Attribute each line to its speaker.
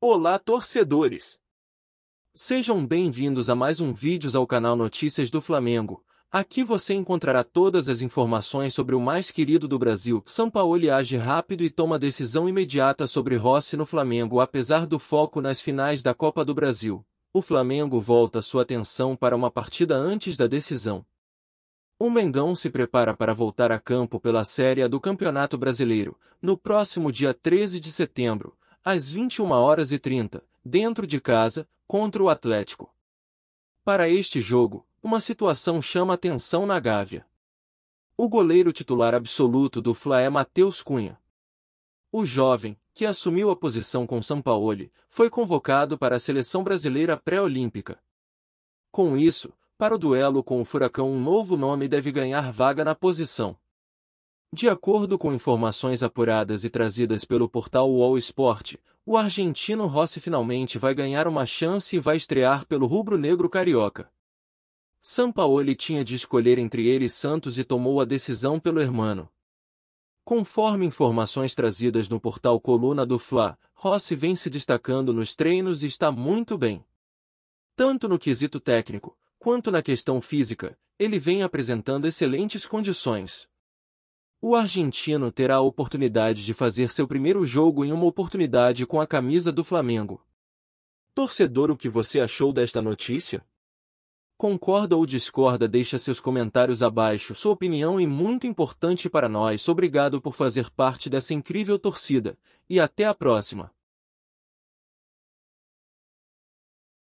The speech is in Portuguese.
Speaker 1: Olá torcedores! Sejam bem-vindos a mais um vídeos ao canal Notícias do Flamengo. Aqui você encontrará todas as informações sobre o mais querido do Brasil. São Paulo age rápido e toma decisão imediata sobre Rossi no Flamengo apesar do foco nas finais da Copa do Brasil. O Flamengo volta sua atenção para uma partida antes da decisão. O Mengão se prepara para voltar a campo pela Série A do Campeonato Brasileiro, no próximo dia 13 de setembro, às 21 horas e 30, dentro de casa, contra o Atlético. Para este jogo, uma situação chama atenção na Gávea. O goleiro titular absoluto do Fla é Matheus Cunha. O jovem, que assumiu a posição com Sampaoli, foi convocado para a seleção brasileira pré-olímpica. Com isso, para o duelo com o Furacão um novo nome deve ganhar vaga na posição. De acordo com informações apuradas e trazidas pelo portal All Sport, o argentino Rossi finalmente vai ganhar uma chance e vai estrear pelo rubro-negro carioca. Sampaoli tinha de escolher entre ele e Santos e tomou a decisão pelo hermano. Conforme informações trazidas no portal Coluna do Fla, Rossi vem se destacando nos treinos e está muito bem. Tanto no quesito técnico, quanto na questão física, ele vem apresentando excelentes condições. O argentino terá a oportunidade de fazer seu primeiro jogo em uma oportunidade com a camisa do Flamengo. Torcedor, o que você achou desta notícia? Concorda ou discorda? Deixa seus comentários abaixo. Sua opinião é muito importante para nós. Obrigado por fazer parte dessa incrível torcida e até a próxima.